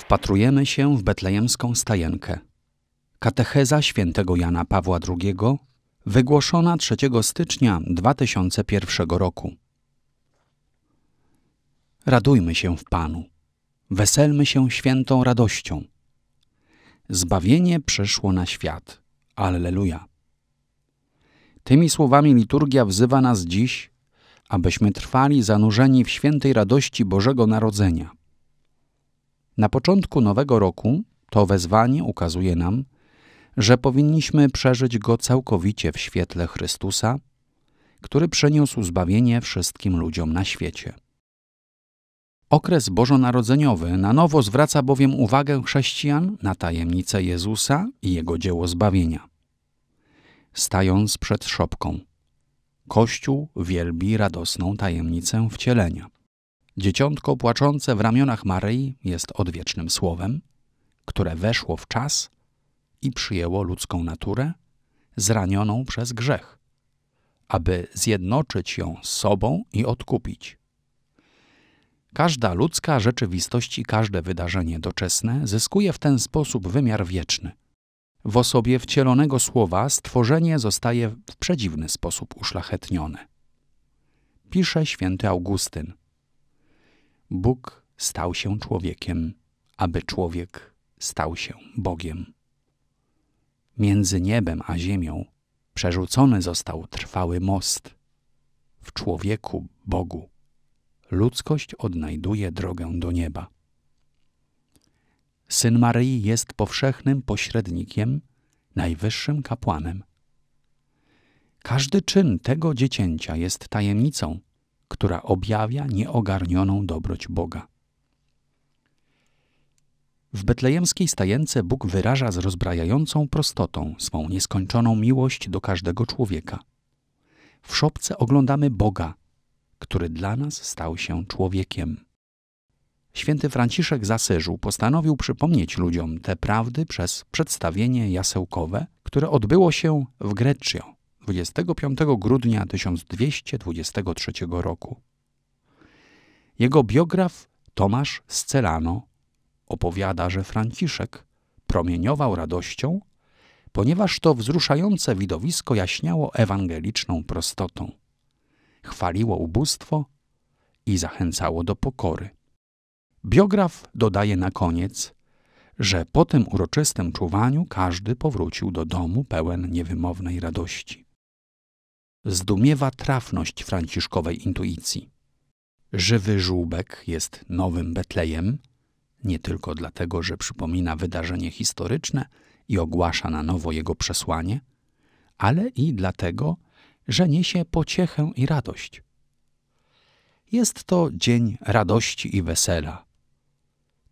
Wpatrujemy się w betlejemską stajenkę. Katecheza świętego Jana Pawła II, wygłoszona 3 stycznia 2001 roku. Radujmy się w Panu, weselmy się świętą radością. Zbawienie przyszło na świat. Alleluja. Tymi słowami liturgia wzywa nas dziś, abyśmy trwali zanurzeni w świętej radości Bożego Narodzenia – na początku nowego roku to wezwanie ukazuje nam, że powinniśmy przeżyć go całkowicie w świetle Chrystusa, który przyniósł zbawienie wszystkim ludziom na świecie. Okres bożonarodzeniowy na nowo zwraca bowiem uwagę chrześcijan na tajemnicę Jezusa i jego dzieło zbawienia. Stając przed szopką, Kościół wielbi radosną tajemnicę wcielenia. Dzieciątko płaczące w ramionach Maryi jest odwiecznym słowem, które weszło w czas i przyjęło ludzką naturę zranioną przez grzech, aby zjednoczyć ją z sobą i odkupić. Każda ludzka rzeczywistość i każde wydarzenie doczesne zyskuje w ten sposób wymiar wieczny. W osobie wcielonego słowa stworzenie zostaje w przedziwny sposób uszlachetnione. Pisze święty Augustyn. Bóg stał się człowiekiem, aby człowiek stał się Bogiem. Między niebem a ziemią przerzucony został trwały most. W człowieku Bogu ludzkość odnajduje drogę do nieba. Syn Maryi jest powszechnym pośrednikiem, najwyższym kapłanem. Każdy czyn tego dziecięcia jest tajemnicą, która objawia nieogarnioną dobroć Boga. W betlejemskiej stajence Bóg wyraża z rozbrajającą prostotą swą nieskończoną miłość do każdego człowieka. W szopce oglądamy Boga, który dla nas stał się człowiekiem. Święty Franciszek z postanowił przypomnieć ludziom te prawdy przez przedstawienie jasełkowe, które odbyło się w Greccio. 25 grudnia 1223 roku. Jego biograf Tomasz Scelano opowiada, że Franciszek promieniował radością, ponieważ to wzruszające widowisko jaśniało ewangeliczną prostotą, chwaliło ubóstwo i zachęcało do pokory. Biograf dodaje na koniec, że po tym uroczystym czuwaniu każdy powrócił do domu pełen niewymownej radości zdumiewa trafność franciszkowej intuicji. Żywy żółbek jest nowym Betlejem, nie tylko dlatego, że przypomina wydarzenie historyczne i ogłasza na nowo jego przesłanie, ale i dlatego, że niesie pociechę i radość. Jest to dzień radości i wesela.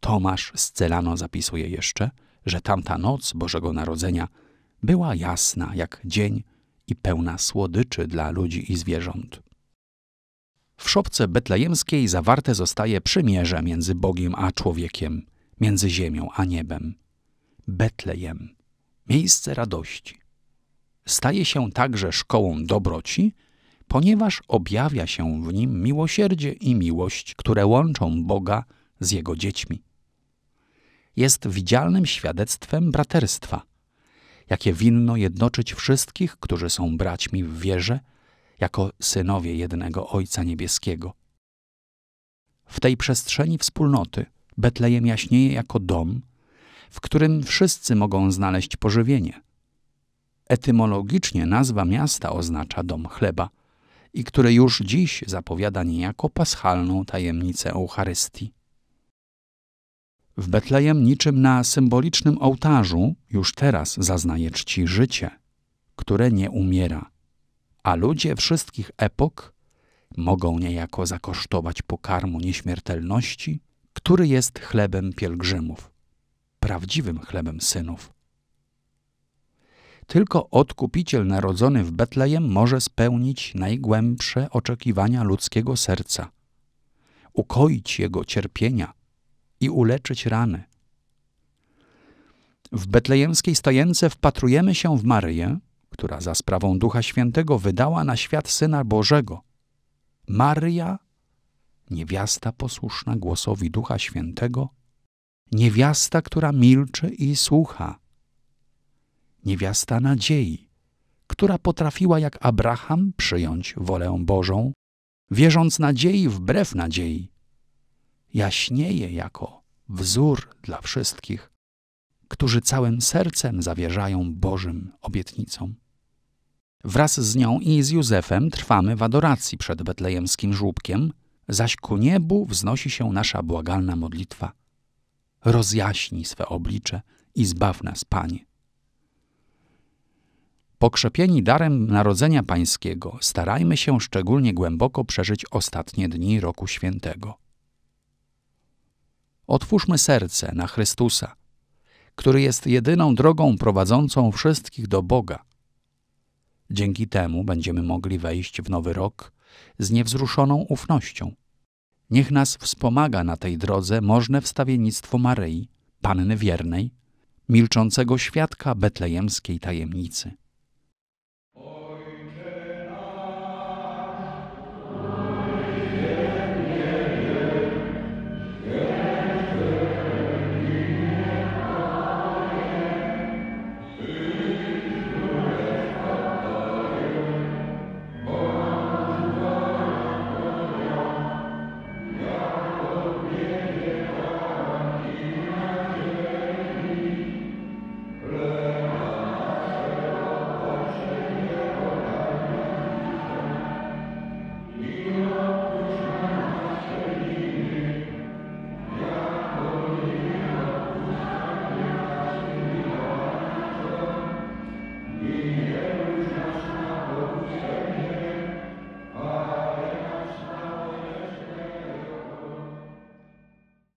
Tomasz z Celano zapisuje jeszcze, że tamta noc Bożego Narodzenia była jasna jak dzień i pełna słodyczy dla ludzi i zwierząt. W szopce betlejemskiej zawarte zostaje przymierze między Bogiem a człowiekiem, między ziemią a niebem. Betlejem, miejsce radości. Staje się także szkołą dobroci, ponieważ objawia się w nim miłosierdzie i miłość, które łączą Boga z jego dziećmi. Jest widzialnym świadectwem braterstwa, jakie winno jednoczyć wszystkich, którzy są braćmi w wierze, jako synowie jednego Ojca Niebieskiego. W tej przestrzeni wspólnoty Betlejem jaśnieje jako dom, w którym wszyscy mogą znaleźć pożywienie. Etymologicznie nazwa miasta oznacza dom chleba i który już dziś zapowiada niejako paschalną tajemnicę Eucharystii. W Betlejem niczym na symbolicznym ołtarzu już teraz zaznaje czci życie, które nie umiera, a ludzie wszystkich epok mogą niejako zakosztować pokarmu nieśmiertelności, który jest chlebem pielgrzymów, prawdziwym chlebem synów. Tylko odkupiciel narodzony w Betlejem może spełnić najgłębsze oczekiwania ludzkiego serca, ukoić jego cierpienia, i uleczyć rany. W betlejemskiej stajence wpatrujemy się w Maryję, która za sprawą Ducha Świętego wydała na świat Syna Bożego. Maria, niewiasta posłuszna głosowi Ducha Świętego, niewiasta, która milczy i słucha, niewiasta nadziei, która potrafiła jak Abraham przyjąć wolę Bożą, wierząc nadziei wbrew nadziei, jaśnieje jako wzór dla wszystkich, którzy całym sercem zawierzają Bożym obietnicom. Wraz z nią i z Józefem trwamy w adoracji przed betlejemskim żłóbkiem, zaś ku niebu wznosi się nasza błagalna modlitwa. Rozjaśnij swe oblicze i zbaw nas, Panie. Pokrzepieni darem Narodzenia Pańskiego, starajmy się szczególnie głęboko przeżyć ostatnie dni roku świętego. Otwórzmy serce na Chrystusa, który jest jedyną drogą prowadzącą wszystkich do Boga. Dzięki temu będziemy mogli wejść w nowy rok z niewzruszoną ufnością. Niech nas wspomaga na tej drodze możne wstawiennictwo Maryi, Panny Wiernej, milczącego świadka betlejemskiej tajemnicy.